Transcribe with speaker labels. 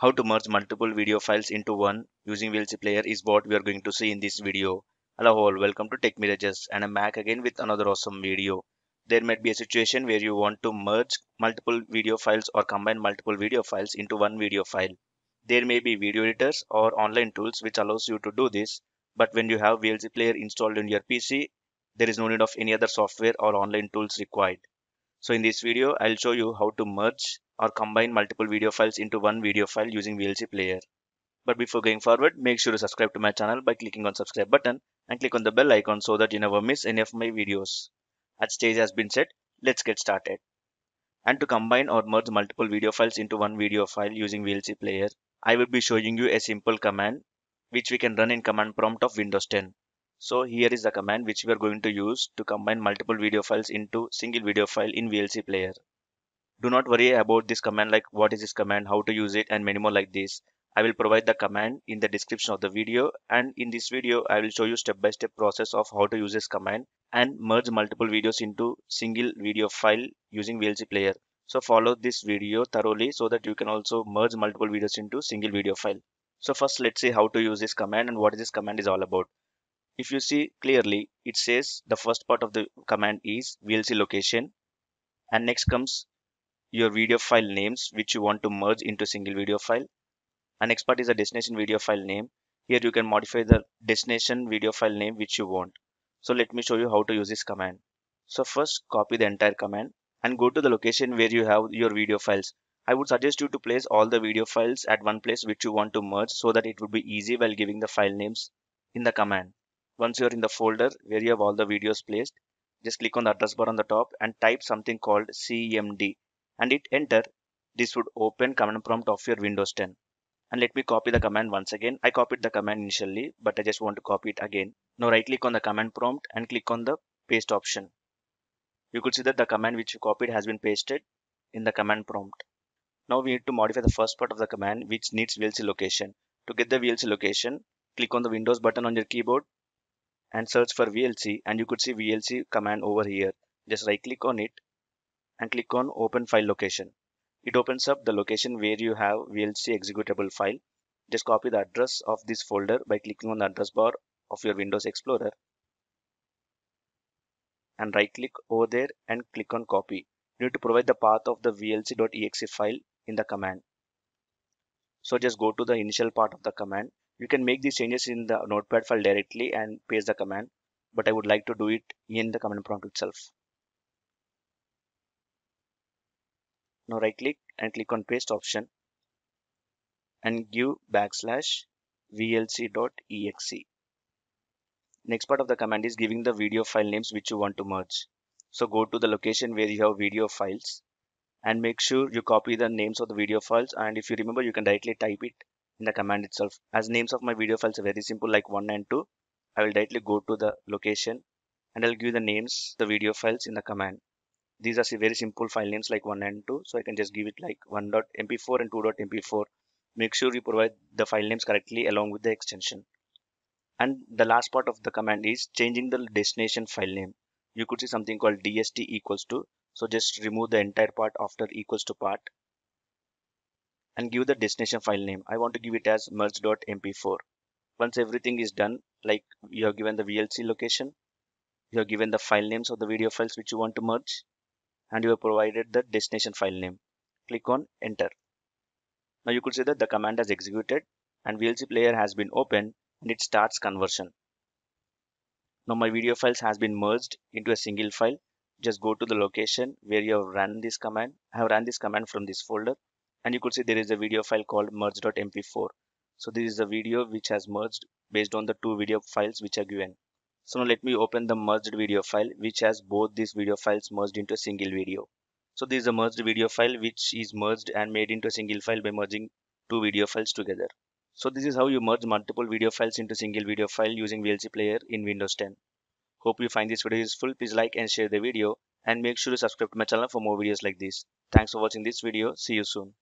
Speaker 1: How to merge multiple video files into one using VLC player is what we are going to see in this video. Hello all, welcome to Tech Mirages and I'm back again with another awesome video. There might be a situation where you want to merge multiple video files or combine multiple video files into one video file. There may be video editors or online tools which allows you to do this, but when you have VLC player installed on your PC, there is no need of any other software or online tools required. So in this video, I'll show you how to merge or combine multiple video files into one video file using VLC player. But before going forward, make sure to subscribe to my channel by clicking on subscribe button and click on the bell icon so that you never miss any of my videos. As stage has been set, let's get started. And to combine or merge multiple video files into one video file using VLC player, I will be showing you a simple command which we can run in command prompt of Windows 10. So here is the command which we are going to use to combine multiple video files into single video file in VLC player do not worry about this command like what is this command how to use it and many more like this i will provide the command in the description of the video and in this video i will show you step by step process of how to use this command and merge multiple videos into single video file using vlc player so follow this video thoroughly so that you can also merge multiple videos into single video file so first let's see how to use this command and what this command is all about if you see clearly it says the first part of the command is vlc location and next comes your video file names which you want to merge into single video file. An export is a destination video file name. Here you can modify the destination video file name which you want. So let me show you how to use this command. So first copy the entire command and go to the location where you have your video files. I would suggest you to place all the video files at one place which you want to merge so that it would be easy while giving the file names in the command. Once you're in the folder where you have all the videos placed, just click on the address bar on the top and type something called CMD and hit enter, this would open command prompt of your Windows 10. And let me copy the command once again. I copied the command initially, but I just want to copy it again. Now right click on the command prompt and click on the paste option. You could see that the command which you copied has been pasted in the command prompt. Now we need to modify the first part of the command which needs VLC location. To get the VLC location, click on the Windows button on your keyboard and search for VLC and you could see VLC command over here. Just right click on it and click on open file location. It opens up the location where you have VLC executable file. Just copy the address of this folder by clicking on the address bar of your Windows Explorer and right click over there and click on copy. You need to provide the path of the vlc.exe file in the command. So just go to the initial part of the command. You can make these changes in the notepad file directly and paste the command but I would like to do it in the command prompt itself. Now right click and click on paste option and give backslash vlc.exe. Next part of the command is giving the video file names which you want to merge. So go to the location where you have video files and make sure you copy the names of the video files and if you remember you can directly type it in the command itself. As names of my video files are very simple like 1 and 2, I will directly go to the location and I'll give the names the video files in the command these are very simple file names like 1 and 2 so i can just give it like 1.mp4 and 2.mp4 make sure you provide the file names correctly along with the extension and the last part of the command is changing the destination file name you could see something called dst equals to so just remove the entire part after equals to part and give the destination file name i want to give it as merge.mp4 once everything is done like you have given the vlc location you have given the file names of the video files which you want to merge and you have provided the destination file name. Click on enter. Now you could see that the command has executed and VLC player has been opened and it starts conversion. Now my video files has been merged into a single file. Just go to the location where you have run this command. I have run this command from this folder and you could see there is a video file called merge.mp4. So this is a video which has merged based on the two video files which are given. So now let me open the merged video file which has both these video files merged into a single video. So this is a merged video file which is merged and made into a single file by merging two video files together. So this is how you merge multiple video files into single video file using VLC player in Windows 10. Hope you find this video useful. Please like and share the video and make sure to subscribe to my channel for more videos like this. Thanks for watching this video. See you soon.